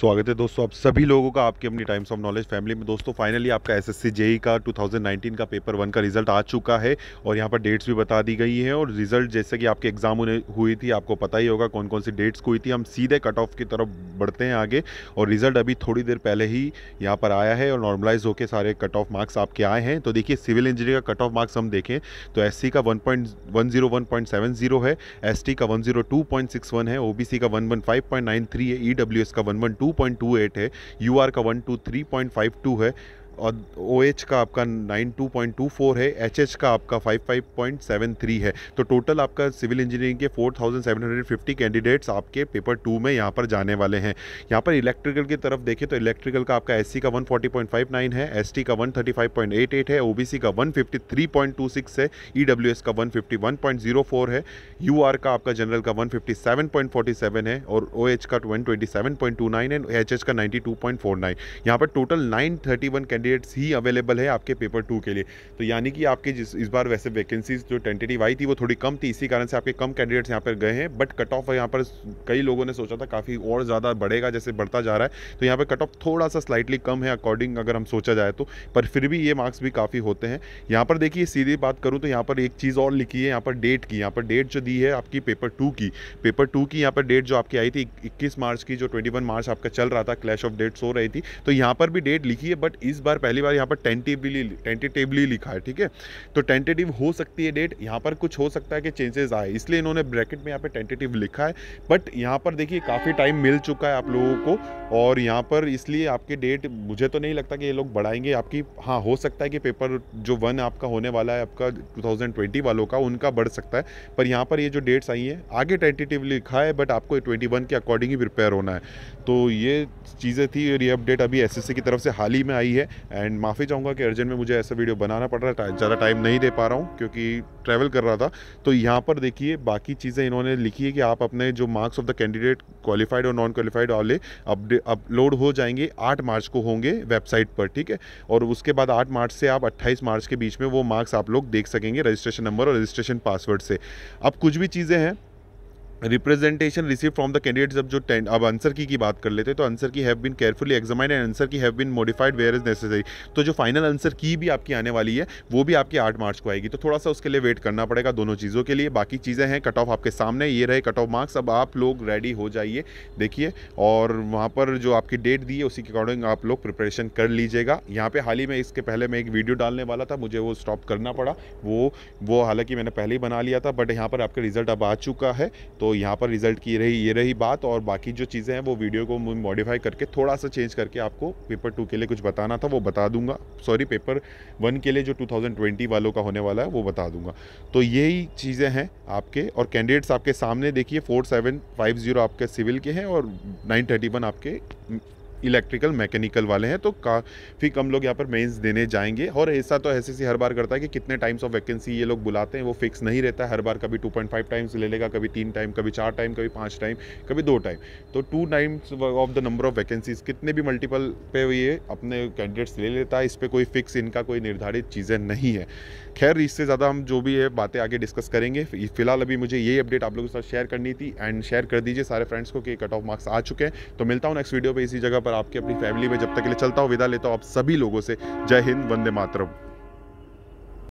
स्वागत है दोस्तों आप सभी लोगों का आपके अपनी टाइम्स ऑफ नॉलेज फैमिली में दोस्तों फाइनली आपका एस एसएससी जेई का 2019 का पेपर वन का रिजल्ट आ चुका है और यहाँ पर डेट्स भी बता दी गई हैं और रिजल्ट जैसे कि आपके एग्जाम हुई थी आपको पता ही होगा कौन कौन सी डेट्स हुई थी हम सीधे कट ऑफ की तरफ बढ़ते हैं आगे और रिजल्ट अभी थोड़ी देर पहले ही यहाँ पर आया है और नॉर्मलाइज होकर सारे कट ऑफ मार्क्स आपके आए हैं तो देखिए सिविल इंजीनियर का कट ऑफ मार्क्स हम देखें तो एस का वन है एस का वन है ओ का वन है ई e का वन पॉइंट टू एट है यू आर का one two three point five two है और ओ OH एच का आपका 92.24 है एच HH का आपका 55.73 है तो टोटल आपका सिविल इंजीनियरिंग के 4750 कैंडिडेट्स आपके पेपर टू में यहाँ पर जाने वाले हैं यहाँ पर इलेक्ट्रिकल की तरफ देखें तो इलेक्ट्रिकल का आपका एस का 140.59 है एस का 135.88 है ओ का 153.26 है ई e का 151.04 है यू का आपका जनरल का वन है और ओ OH का 127.29 है एच का नाइन्टी 92.49 यहाँ पर टोटल 931 कैंडिडेट कैंडिडेट्स ही अवेलेबल है आपके पेपर टू के लिए तो यानी कि आपके जिस इस बार वैसे वैकेंसीज जो टेंटेटिव आई थी वो थोड़ी कम थी इसी कारण से आपके कम कैंडिडेट्स यहाँ पर गए हैं बट कट ऑफ यहाँ पर कई लोगों ने सोचा था काफ़ी और ज़्यादा बढ़ेगा जैसे बढ़ता जा रहा है तो यहाँ पर कट ऑफ थोड़ा सा स्लाइटली कम है अकॉर्डिंग अगर हम सोचा जाए तो पर फिर भी ये मार्क्स भी काफ़ी होते हैं यहाँ पर देखिए सीधी बात करूँ तो यहाँ पर एक चीज़ और लिखी है यहाँ पर डेट की यहाँ पर डेट जो दी है आपकी पेपर टू की पेपर टू की यहाँ पर डेट जो आपकी आई थी इक्कीस मार्च की जो ट्वेंटी मार्च आपका चल रहा था क्लैश ऑफ डेट्स हो रही थी तो यहाँ पर भी डेट लिखी है बट इस बार बार पहली बार यहाँ पर टेंटिवली टेंटेटिवली लिखा है ठीक है तो टेंटेटिव हो सकती है डेट यहाँ पर कुछ हो सकता है कि चेंजेस आए इसलिए इन्होंने ब्रैकेट में यहाँ पर टेंटेटिव लिखा है बट यहाँ पर देखिए काफ़ी टाइम मिल चुका है आप लोगों को और यहाँ पर इसलिए आपके डेट मुझे तो नहीं लगता कि ये लोग बढ़ाएंगे आपकी हाँ हो सकता है कि पेपर जो वन आपका होने वाला है आपका टू वालों का उनका बढ़ सकता है पर यहाँ पर ये जो डेट्स आई हैं आगे टेंटेटिव लिखा है बट आपको ट्वेंटी के अकॉर्डिंग ही प्रिपेयर होना है तो ये चीज़ें थी और ये अपडेट अभी एसएससी की तरफ से हाल ही में आई है एंड माफ़ी चाहूँगा कि अर्जेंट में मुझे ऐसा वीडियो बनाना पड़ रहा है ज़्यादा टाइम नहीं दे पा रहा हूँ क्योंकि ट्रैवल कर रहा था तो यहाँ पर देखिए बाकी चीज़ें इन्होंने लिखी है कि आप अपने जो marks of the candidate qualified और नॉन क्वालिफाइड वाले अपलोड हो जाएंगे आठ मार्च को होंगे वेबसाइट पर ठीक है और उसके बाद आठ मार्च से आप अट्ठाईस मार्च के बीच में वो मार्क्स आप लोग देख सकेंगे रजिस्ट्रेशन नंबर और रजिस्ट्रेशन पासवर्ड से अब कुछ भी चीज़ें हैं representation receive from the candidates अब जो टेन अब आंसर की की बात कर लेते हैं तो answer key have been carefully examined and answer key have been modified where is necessary तो जो फाइनल आंसर की भी आपकी आने वाली है वो भी आपकी आठ मार्च को आएगी तो थोड़ा सा उसके लिए वेट करना पड़ेगा दोनों चीज़ों के लिए बाकी चीज़ें हैं कट ऑफ आपके सामने ये रहे कट ऑफ मार्क्स अब आप लोग रेडी हो जाइए देखिए और वहाँ पर जो आपकी डेट दी है उसी के अकॉर्डिंग आप लोग प्रिपरेशन कर लीजिएगा यहाँ पर हाल ही में इसके पहले मैं एक वीडियो डालने वाला था मुझे वो स्टॉप करना पड़ा वो वो हालांकि मैंने पहले ही बना लिया था बट यहाँ पर आपका रिजल्ट अब आ चुका है तो यहाँ पर रिजल्ट की रही ये रही बात और बाकी जो चीज़ें हैं वो वीडियो को मॉडिफाई करके थोड़ा सा चेंज करके आपको पेपर टू के लिए कुछ बताना था वो बता दूंगा सॉरी पेपर वन के लिए जो 2020 वालों का होने वाला है वो बता दूंगा तो यही चीज़ें हैं आपके और कैंडिडेट्स आपके सामने देखिए फोर सेवन फाइव ज़ीरो आपके सिविल के हैं और नाइन थर्टी वन आपके इलेक्ट्रिकल मैकेनिकल वाले हैं तो काफ़ी कम लोग यहाँ पर मेंस देने जाएंगे और ऐसा तो एस हर बार करता है कि कितने टाइम्स ऑफ वैकेंसी ये लोग बुलाते हैं वो फिक्स नहीं रहता है हर बार कभी 2.5 टाइम्स ले लेगा कभी तीन टाइम कभी चार टाइम कभी पाँच टाइम कभी दो टाइम तो two times of the number of vacancies कितने भी मल्टीपल पे ये अपने कैंडिडेट्स ले लेता है इस पर कोई फिक्स इनका कोई निर्धारित चीज़ें नहीं है खैर इससे ज़्यादा हम जो भी है बातें आगे डिस्कस करेंगे फिलहाल अभी मुझे यही अपडेट आप लोगों के साथ शेयर करनी थी एंड शेयर कर दीजिए सारे फ्रेंड्स को कि कट ऑफ मार्क्स आ चुके हैं तो मिलता हूँ नेक्स्ट वीडियो पर इसी जगह पर पर आपके अपनी फैमिली में जब तक के लिए चलता हूँ विदा लेता हूँ आप सभी लोगों से जय हिंद वंदे मातरम